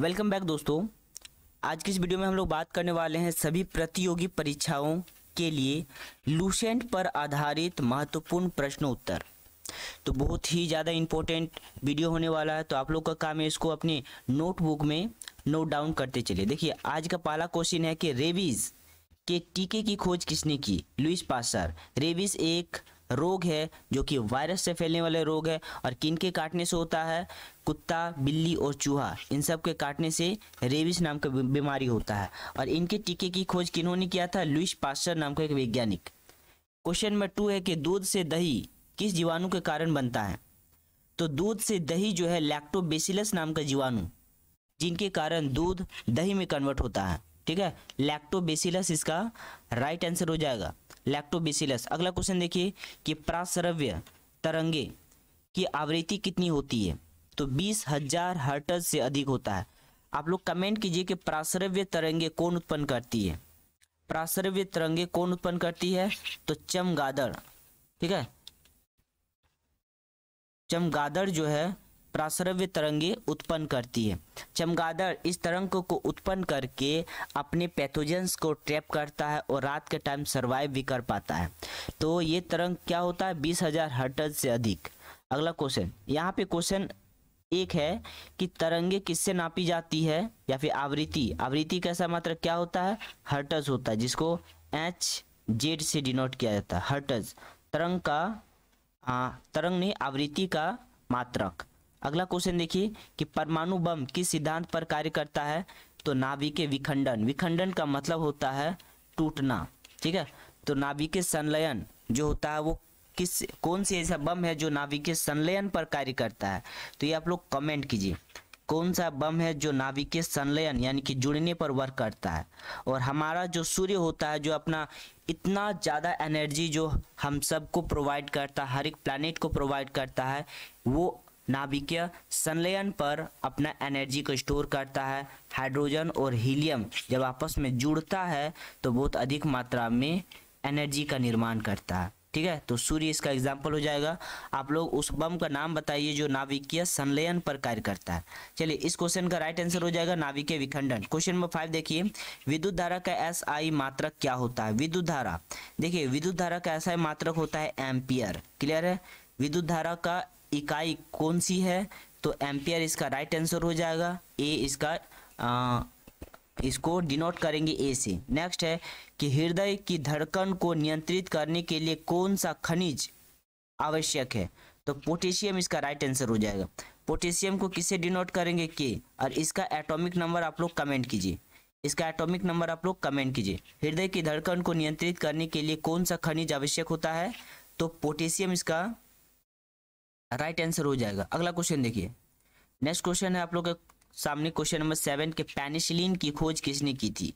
welcome back दोस्तों आज की इस वीडियो में हम लोग बात करने वाले हैं सभी प्रतियोगी परीक्षाओं के लिए लूसेंट पर आधारित महत्वपूर्ण प्रश्नोत्तर तो बहुत ही ज़्यादा इम्पोर्टेंट वीडियो होने वाला है तो आप लोग का काम है इसको अपने नोटबुक में नोट डाउन करते चलिए देखिए आज का पहला क्वेश्चन है कि रेबीज़ के टीके की खोज किसने की लुइस पासर रेबीज़ एक रोग है जो कि वायरस से फैलने वाले रोग है और किन के काटने से होता है कुत्ता बिल्ली और चूहा इन सब के काटने से रेबिस नाम का बीमारी होता है और इनके टीके की खोज किन्होंने किया था लुइस पास्टर नाम का एक वैज्ञानिक क्वेश्चन नंबर टू है कि दूध से दही किस जीवाणु के कारण बनता है तो दूध से दही जो है लैक्टोबेसिलस नाम का जीवाणु जिनके कारण दूध दही में कन्वर्ट होता है ठीक है लैक्टोबेसिलस इसका राइट आंसर हो जाएगा लैक्टोबेसिलस अगला क्वेश्चन देखिए कि प्रासरव्य तरंगे की आवृत्ति कितनी होती है तो बीस हजार हर्टज से अधिक होता है आप लोग कमेंट कीजिए कि प्रासरव्य तरंगे कौन उत्पन्न करती है प्रासरव्य तरंगे कौन उत्पन्न करती है तो चमगादड़ ठीक है चमगादड़ जो है प्रासरव्य तरंगे उत्पन्न करती है चमगादड़ इस तरंग को उत्पन्न करके अपने पैथोजेंस को ट्रैप करता है और रात के टाइम सर्वाइव भी कर पाता है तो ये तरंग क्या होता है बीस हजार हर्टज से अधिक अगला क्वेश्चन यहाँ पे क्वेश्चन एक है कि तरंगे किससे नापी जाती है या फिर आवृत्ति आवृत्ति कैसा मात्र क्या होता है हर्टज होता है जिसको एच जेड से डिनोट किया जाता है हर्टज तरंग का आ, हाँ, तरंग नहीं आवृत्ति का मात्रक अगला क्वेश्चन देखिए कि परमाणु बम किस सिद्धांत पर कार्य करता है तो नाभिक के विखंडन विखंडन का मतलब होता है टूटना ठीक है तो नाभिक संलयन जो होता है वो किस कौन सी ऐसा बम है जो नाभिकीय संलयन पर कार्य करता है तो ये आप लोग कमेंट कीजिए कौन सा बम है जो नाभिकीय संलयन यानी कि जुड़ने पर वर्क करता है और हमारा जो सूर्य होता है जो अपना इतना ज़्यादा एनर्जी जो हम सबको प्रोवाइड करता है हर एक प्लानट को प्रोवाइड करता है वो नाभिकीय संलयन पर अपना एनर्जी को स्टोर करता है हाइड्रोजन और हीलियम जब आपस में जुड़ता है तो बहुत अधिक मात्रा में एनर्जी का निर्माण करता है ठीक है तो सूर्य इसका एग्जाम्पल हो जाएगा आप लोग उस बम का नाम बताइए जो नाभिकीय संलयन पर कार्य करता है चलिए इस क्वेश्चन का राइट आंसर हो जाएगा नाभिकीय विखंडन क्वेश्चन नंबर फाइव देखिए विद्युत धारा का एस आई मात्रक क्या होता है विद्युत धारा देखिए विद्युत धारा का एस आई मात्रक होता है एम्पियर क्लियर है विद्युत धारा का इकाई कौन सी है तो एम्पियर इसका राइट आंसर हो जाएगा ए इसका आ, इसको डिनोट करेंगे ए से नेक्स्ट है कि हृदय की धड़कन को नियंत्रित करने के लिए कौन सा खनिज आवश्यक है तो पोटेशियम इसका राइट आंसर हो जाएगा पोटेशियम को किससे डिनोट करेंगे के और इसका एटॉमिक नंबर आप लोग कमेंट कीजिए इसका एटॉमिक नंबर आप लोग कमेंट कीजिए हृदय की धड़कन को नियंत्रित करने के लिए कौन सा खनिज आवश्यक होता है तो पोटेशियम इसका राइट आंसर हो जाएगा अगला क्वेश्चन देखिए नेक्स्ट क्वेश्चन है आप लोग के सामने क्वेश्चन नंबर सेवन के पेनिसिलिन की खोज किसने की थी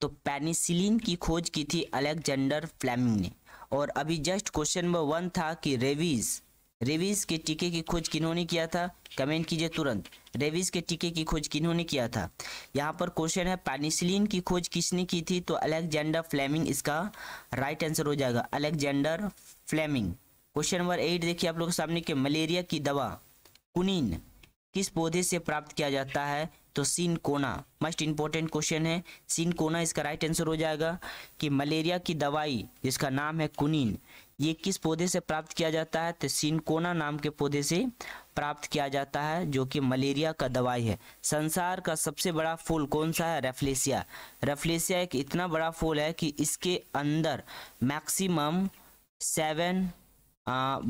तो पेनिसिलिन की खोज की थी अलेक्जेंडर फ्लेमिंग ने और अभी जस्ट क्वेश्चन नंबर वन था कि रेविज रेविज के टीके की खोज किन्होंने किया था कमेंट कीजिए तुरंत रेविज के टीके की खोज किन्होंने किया था यहाँ पर क्वेश्चन है पेनिसिलिन की खोज किसने की थी तो अलेक्जेंडर फ्लेमिंग इसका राइट आंसर हो जाएगा Alexander Fleming question number eight देखिए आप लोग सामने के मलेरिया की दवा कुनीन किस पौधे से प्राप्त किया जाता है तो कोना मस्ट इंपॉर्टेंट क्वेश्चन है कोना इसका राइट आंसर हो जाएगा कि मलेरिया की दवाई जिसका नाम है कुनिन ये किस पौधे से प्राप्त किया जाता है तो सिनकोना नाम के पौधे से प्राप्त किया जाता है जो कि मलेरिया का दवाई है संसार का सबसे बड़ा फूल कौन सा है रेफलेसिया रेफलेसिया एक इतना बड़ा फूल है कि इसके अंदर मैक्सिमम सेवन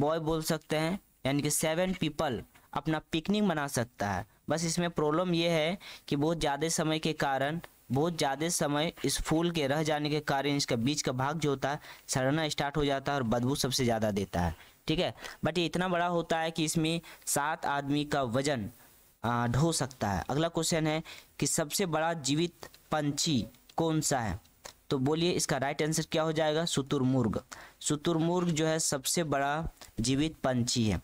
बॉय बोल सकते हैं यानी कि सेवन पीपल अपना पिकनिक मना सकता है बस इसमें प्रॉब्लम यह है कि बहुत ज़्यादा समय के कारण बहुत ज़्यादा समय इस फूल के रह जाने के कारण इसका बीच का भाग जो होता है सड़ना स्टार्ट हो जाता है और बदबू सबसे ज़्यादा देता है ठीक है बट ये इतना बड़ा होता है कि इसमें सात आदमी का वजन ढो सकता है अगला क्वेश्चन है कि सबसे बड़ा जीवित पंछी कौन सा है तो बोलिए इसका राइट आंसर क्या हो जाएगा शुतुरमुर्ग शुतुरमुर्ग जो है सबसे बड़ा जीवित पंछी है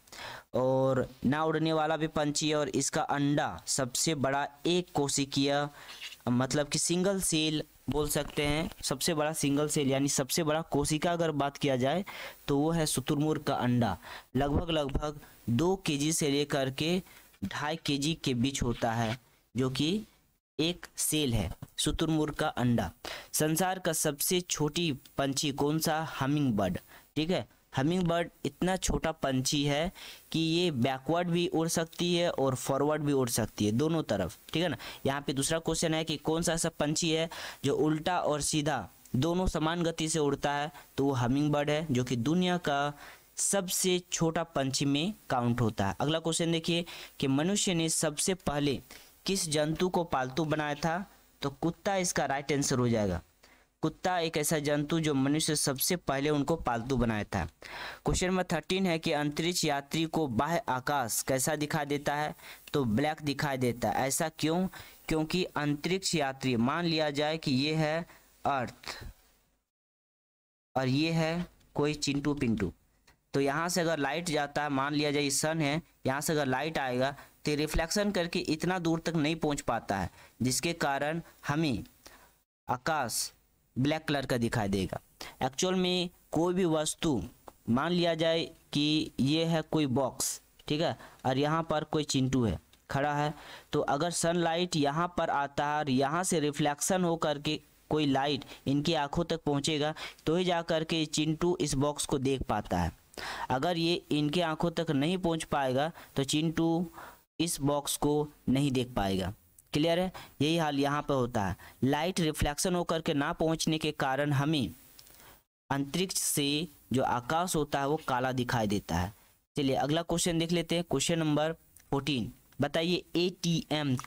और ना उड़ने वाला भी पंछी है और इसका अंडा सबसे बड़ा एक कोशिकीय मतलब कि सिंगल सेल बोल सकते हैं सबसे बड़ा सिंगल सेल यानी सबसे बड़ा कोशिका अगर बात किया जाए तो वो है शुतुरमुर्ग का अंडा लगभग लगभग दो के से लेकर के ढाई के के बीच होता है जो कि एक सेल है शुतुरमुर्ग का अंडा संसार का सबसे छोटी पंछी कौन सा हमिंग बर्ड ठीक है हमिंग बर्ड इतना छोटा पंछी है कि ये बैकवर्ड भी उड़ सकती है और फॉरवर्ड भी उड़ सकती है दोनों तरफ ठीक है ना यहाँ पे दूसरा क्वेश्चन है कि कौन सा ऐसा पंछी है जो उल्टा और सीधा दोनों समान गति से उड़ता है तो वो हमिंग बर्ड है जो कि दुनिया का सबसे छोटा पंछी में काउंट होता है अगला क्वेश्चन देखिए कि मनुष्य ने सबसे पहले किस जंतु को पालतू बनाया था तो कुत्ता इसका राइट आंसर हो जाएगा कुत्ता एक ऐसा जंतु जो मनुष्य सबसे पहले उनको पालतू बनाया था क्वेश्चन नंबर थर्टीन है कि अंतरिक्ष यात्री को बाह्य आकाश कैसा दिखाई देता है तो ब्लैक दिखाई देता है ऐसा क्यों क्योंकि अंतरिक्ष यात्री मान लिया जाए कि ये है अर्थ और ये है कोई चिंटू पिंटू तो यहाँ से अगर लाइट जाता है मान लिया जाए सन है यहाँ से अगर लाइट आएगा तो रिफ्लेक्शन करके इतना दूर तक नहीं पहुंच पाता है जिसके कारण हमें आकाश ब्लैक कलर का दिखाई देगा एक्चुअल में कोई भी वस्तु मान लिया जाए कि ये है कोई बॉक्स ठीक है और यहाँ पर कोई चिंटू है खड़ा है तो अगर सनलाइट यहाँ पर आता है और यहाँ से रिफ्लेक्शन हो करके कोई लाइट इनकी आंखों तक पहुँचेगा तो ही जा करके चिंटू इस बॉक्स को देख पाता है अगर ये इनके आंखों तक नहीं पहुँच पाएगा तो चिंटू इस बॉक्स को नहीं देख पाएगा क्लियर है यही हाल यहाँ पर होता है लाइट रिफ्लेक्शन होकर के ना पहुँचने के कारण हमें अंतरिक्ष से जो आकाश होता है वो काला दिखाई देता है चलिए अगला क्वेश्चन देख लेते हैं क्वेश्चन नंबर फोर्टीन बताइए ए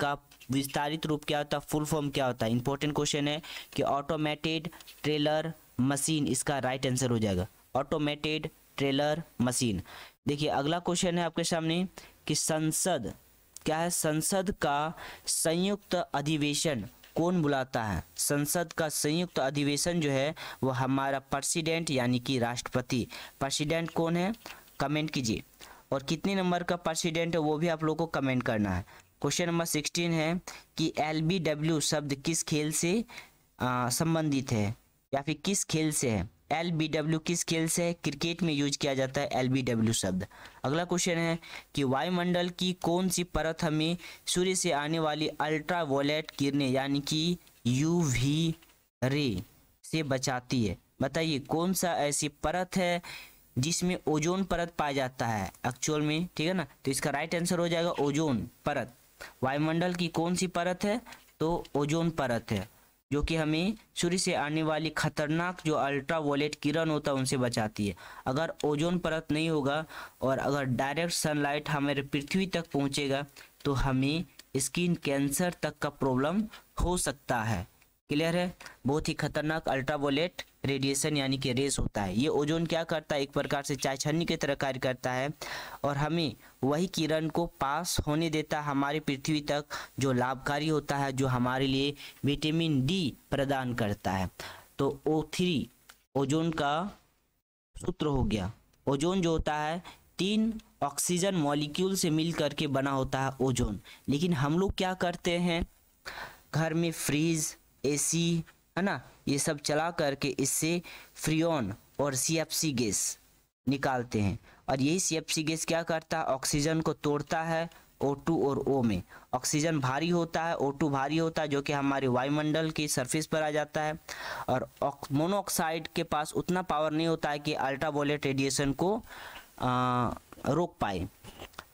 का विस्तारित रूप क्या होता है फुल फॉर्म क्या होता है इंपॉर्टेंट क्वेश्चन है कि ऑटोमेटेड ट्रेलर मशीन इसका राइट आंसर हो जाएगा ऑटोमेटेड ट्रेलर मशीन देखिए अगला क्वेश्चन है आपके सामने कि संसद क्या है संसद का संयुक्त अधिवेशन कौन बुलाता है संसद का संयुक्त अधिवेशन जो है वो हमारा प्रेसिडेंट यानी कि राष्ट्रपति प्रेसिडेंट कौन है कमेंट कीजिए और कितने नंबर का प्रेसिडेंट है वो भी आप लोग को कमेंट करना है क्वेश्चन नंबर सिक्सटीन है कि एल शब्द किस खेल से संबंधित है या फिर किस खेल से है एल बी डब्ल्यू किस खेल से क्रिकेट में यूज किया जाता है एल बी डब्ल्यू शब्द अगला क्वेश्चन है कि वायुमंडल की कौन सी परत हमें सूर्य से आने वाली अल्ट्रावोलेट किरणें यानी कि यू वी रे से बचाती है बताइए कौन सा ऐसी परत है जिसमें ओजोन परत पाया जाता है एक्चुअल में ठीक है ना तो इसका राइट आंसर हो जाएगा ओजोन परत वायुमंडल की कौन सी परत है तो ओजोन परत है जो कि हमें सूर्य से आने वाली खतरनाक जो अल्ट्रा वॉलेट किरण होता है उनसे बचाती है अगर ओजोन परत नहीं होगा और अगर डायरेक्ट सनलाइट हमारे पृथ्वी तक पहुंचेगा तो हमें स्किन कैंसर तक का प्रॉब्लम हो सकता है क्लियर है बहुत ही खतरनाक अल्ट्रावोलेट रेडिएशन यानी कि रेस होता है ये ओजोन क्या करता है एक प्रकार से चाय छन्नी की तरह कार्य करता है और हमें वही किरण को पास होने देता है हमारी पृथ्वी तक जो लाभकारी होता है जो हमारे लिए विटामिन डी प्रदान करता है तो ओ थ्री ओजोन का सूत्र हो गया ओजोन जो होता है तीन ऑक्सीजन मॉलिक्यूल से मिल करके बना होता है ओजोन लेकिन हम लोग क्या करते हैं घर में फ्रीज एसी है ना ये सब चला करके इससे फ्रियोन और सी गैस निकालते हैं और यही सी गैस क्या करता है ऑक्सीजन को तोड़ता है O2 और O में ऑक्सीजन भारी होता है O2 भारी होता है जो कि हमारे वायुमंडल की सरफेस पर आ जाता है और मोनोऑक्साइड के पास उतना पावर नहीं होता है कि अल्ट्रावोलेट रेडिएशन को आ, रोक पाए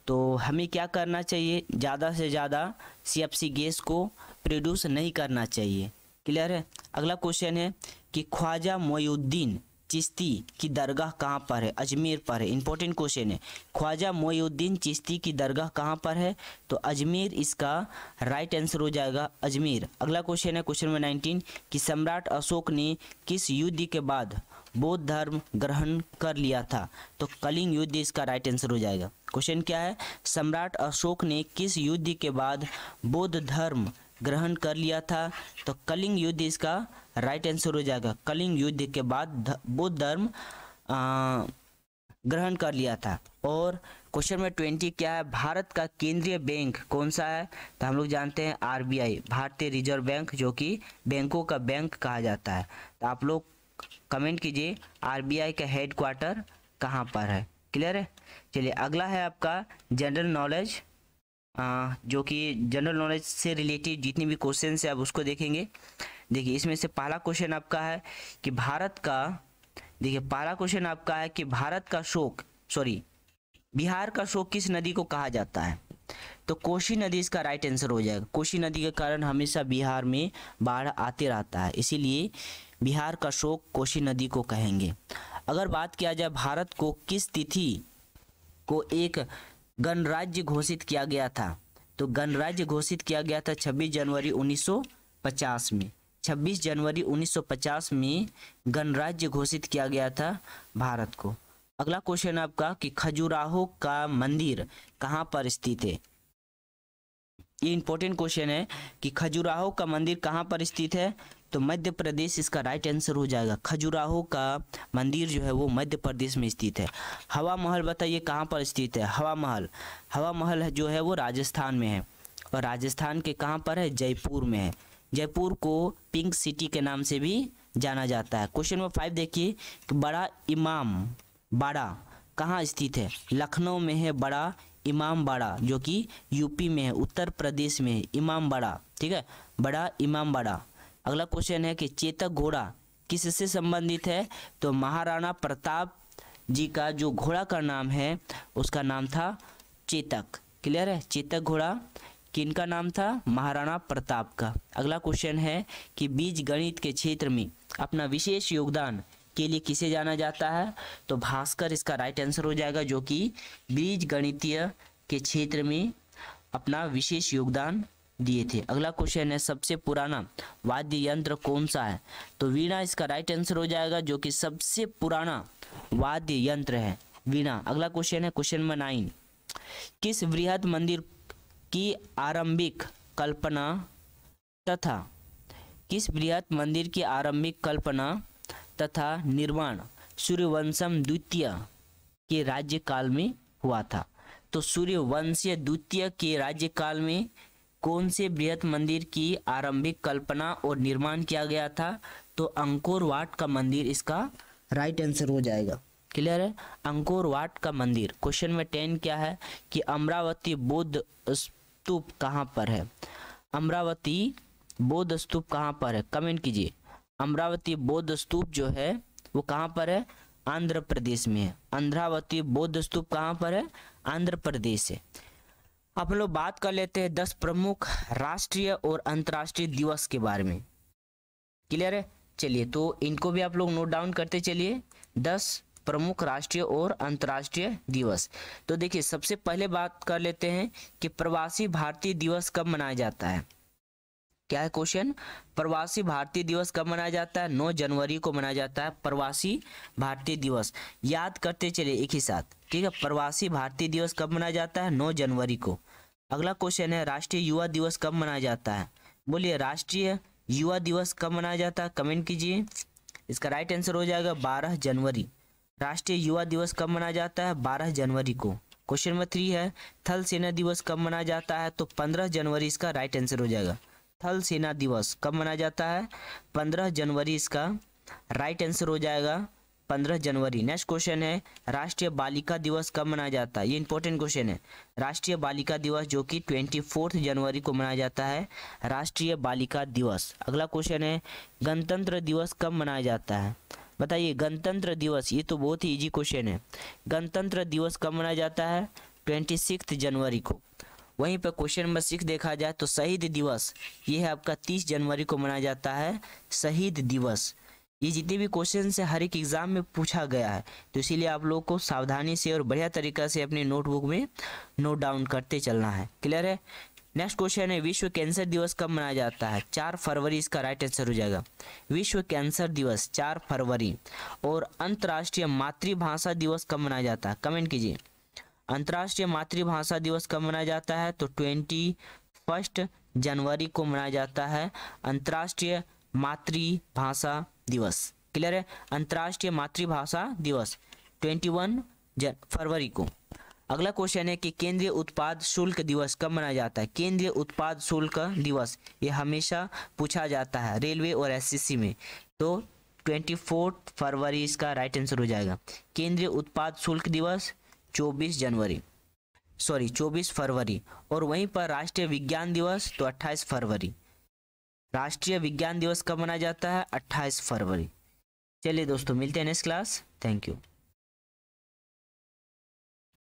तो हमें क्या करना चाहिए ज़्यादा से ज़्यादा सी गैस को प्रोड्यूस नहीं करना चाहिए क्लियर है अगला क्वेश्चन है कि ख्वाजा मोयुद्दीन चिश्ती की दरगाह कहाँ पर है अजमेर पर है इंपॉर्टेंट क्वेश्चन है ख्वाजा मोयुद्दीन चिश्ती की दरगाह कहाँ पर है तो अजमेर इसका राइट आंसर हो जाएगा अजमेर अगला क्वेश्चन है क्वेश्चन नंबर नाइनटीन कि सम्राट अशोक ने किस युद्ध के बाद बौद्ध धर्म ग्रहण कर लिया था तो कलिंग युद्ध इसका राइट आंसर हो जाएगा क्वेश्चन क्या है सम्राट अशोक ने किस युद्ध के बाद बौद्ध धर्म ग्रहण कर लिया था तो कलिंग युद्ध इसका राइट आंसर हो जाएगा कलिंग युद्ध के बाद बुद्ध धर्म ग्रहण कर लिया था और क्वेश्चन नंबर ट्वेंटी क्या है भारत का केंद्रीय बैंक कौन सा है तो हम लोग जानते हैं आरबीआई भारतीय रिजर्व बैंक जो कि बैंकों का बैंक कहा जाता है तो आप लोग कमेंट कीजिए आरबीआई का हेड क्वार्टर कहाँ पर है क्लियर है चलिए अगला है आपका जनरल नॉलेज जो कि जनरल नॉलेज से रिलेटेड जितने भी क्वेश्चन है आप उसको देखेंगे देखिए इसमें से पहला क्वेश्चन आपका है कि भारत का देखिए पहला क्वेश्चन आपका है कि भारत का शोक सॉरी बिहार का शोक किस नदी को कहा जाता है तो कोशी नदी इसका राइट आंसर हो जाएगा कोशी नदी के कारण हमेशा बिहार में बाढ़ आते रहता है इसीलिए बिहार का शोक कोशी नदी को कहेंगे अगर बात किया जाए भारत को किस तिथि को एक गणराज्य घोषित किया गया था तो गणराज्य घोषित किया गया था 26 जनवरी 1950 में 26 जनवरी 1950 में गणराज्य घोषित किया गया था भारत को अगला क्वेश्चन आपका कि खजुराहो का मंदिर कहाँ पर स्थित है ये इंपॉर्टेंट क्वेश्चन है कि खजुराहो का मंदिर कहाँ पर स्थित है तो मध्य प्रदेश इसका राइट आंसर हो जाएगा खजुराहो का मंदिर जो है वो मध्य प्रदेश में स्थित है हवा महल बताइए कहाँ पर स्थित है हवा महल हवा महल जो है वो राजस्थान में है और राजस्थान के कहाँ पर है जयपुर में है जयपुर को पिंक सिटी के नाम से भी जाना जाता है क्वेश्चन नंबर फाइव देखिए कि बड़ा इमाम बाड़ा कहाँ स्थित है लखनऊ में है बड़ा इमाम बाड़ा जो कि यूपी में है उत्तर प्रदेश में है इमाम बाड़ा ठीक है बड़ा इमाम बाड़ा अगला क्वेश्चन है कि चेतक घोड़ा किससे संबंधित है तो महाराणा प्रताप जी का जो घोड़ा का नाम है उसका नाम था चेतक क्लियर है चेतक घोड़ा किन का नाम था महाराणा प्रताप का अगला क्वेश्चन है कि बीज गणित के क्षेत्र में अपना विशेष योगदान के लिए किसे जाना जाता है तो भास्कर इसका राइट आंसर हो जाएगा जो कि बीज गणितीय के क्षेत्र में अपना विशेष योगदान दिए थे अगला क्वेश्चन है सबसे पुराना वाद्य यंत्र कौन सा है तो वीणा इसका राइट आंसर हो जाएगा जो कि सबसे पुराना वाद्य यंत्र है वीणा अगला क्वेश्चन है क्वेश्चन नंबर नाइन किस वृहद मंदिर की आरंभिक कल्पना तथा किस बृहद मंदिर की आरंभिक कल्पना तथा निर्माण सूर्यवंशम द्वितीय के राज्यकाल में हुआ था तो सूर्यवंशीय द्वितीय के राज्यकाल में कौन से बृहत मंदिर की आरंभिक कल्पना और निर्माण किया गया था तो अंकोर वाट का मंदिर इसका राइट आंसर हो जाएगा क्लियर है अंकोर वाट का मंदिर क्वेश्चन में टेन क्या है कि अमरावती बौद्ध स्तूप कहाँ पर है अमरावती बौद्ध स्तूप कहाँ पर है कमेंट कीजिए अमरावती बौद्ध स्तूप जो है वो कहाँ पर है आंध्र प्रदेश में है अमरावती बौद्ध स्तूप कहाँ पर है आंध्र प्रदेश है अपन लोग बात कर लेते हैं दस प्रमुख राष्ट्रीय और अंतर्राष्ट्रीय दिवस के बारे में क्लियर है चलिए तो इनको भी आप लोग नोट डाउन करते चलिए दस प्रमुख राष्ट्रीय और अंतर्राष्ट्रीय दिवस तो देखिए सबसे पहले बात कर लेते हैं कि प्रवासी भारतीय दिवस कब मनाया जाता है क्या है क्वेश्चन प्रवासी भारतीय दिवस कब मनाया जाता है 9 जनवरी को मनाया जाता है प्रवासी भारतीय दिवस याद करते चलिए एक ही साथ ठीक है प्रवासी भारतीय दिवस कब मनाया जाता है 9 जनवरी को अगला क्वेश्चन है राष्ट्रीय युवा दिवस कब मनाया जाता है बोलिए राष्ट्रीय युवा दिवस कब मनाया जाता है कमेंट कीजिए इसका राइट आंसर हो जाएगा बारह जनवरी राष्ट्रीय युवा दिवस कब मनाया जाता है बारह जनवरी को क्वेश्चन नंबर थ्री है थल सेना दिवस कब मनाया जाता है तो पंद्रह जनवरी इसका राइट आंसर हो जाएगा थल सेना दिवस कब मनाया जाता है पंद्रह जनवरी इसका राइट आंसर हो जाएगा पंद्रह जनवरी नेक्स्ट क्वेश्चन है राष्ट्रीय बालिका दिवस कब मनाया जाता है ये इंपॉर्टेंट क्वेश्चन है राष्ट्रीय बालिका दिवस जो कि ट्वेंटी फोर्थ जनवरी को मनाया जाता है राष्ट्रीय बालिका दिवस अगला क्वेश्चन है गणतंत्र दिवस कब मनाया जाता है बताइए गणतंत्र दिवस ये तो बहुत ही ईजी क्वेश्चन है गणतंत्र दिवस कब मनाया जाता है ट्वेंटी सिक्स जनवरी को वहीं पर क्वेश्चन नंबर सिक्स देखा जाए तो शहीद दिवस ये है आपका तीस जनवरी को मनाया जाता है शहीद दिवस ये जितने भी क्वेश्चन है हर एक एग्ज़ाम में पूछा गया है तो इसीलिए आप लोग को सावधानी से और बढ़िया तरीका से अपने नोटबुक में नोट डाउन करते चलना है क्लियर है नेक्स्ट क्वेश्चन है विश्व कैंसर दिवस कब मनाया जाता है चार फरवरी इसका राइट आंसर हो जाएगा विश्व कैंसर दिवस चार फरवरी और अंतर्राष्ट्रीय मातृभाषा दिवस कब मनाया जाता है कमेंट कीजिए अंतर्राष्ट्रीय मातृभाषा दिवस कब मनाया जाता है तो ट्वेंटी फर्स्ट जनवरी को मनाया जाता है अंतर्राष्ट्रीय मातृभाषा दिवस क्लियर है अंतर्राष्ट्रीय मातृभाषा दिवस 21 फरवरी को अगला क्वेश्चन है कि केंद्रीय उत्पाद शुल्क दिवस कब मनाया जाता है केंद्रीय उत्पाद शुल्क दिवस ये हमेशा पूछा जाता है रेलवे और एससीसी में तो ट्वेंटी फरवरी इसका राइट आंसर हो जाएगा केंद्रीय उत्पाद शुल्क दिवस 24 जनवरी सॉरी 24 फरवरी और वहीं पर राष्ट्रीय विज्ञान दिवस तो 28 फरवरी राष्ट्रीय विज्ञान दिवस कब मनाया जाता है 28 फरवरी चलिए दोस्तों मिलते हैं नेक्स्ट क्लास थैंक यू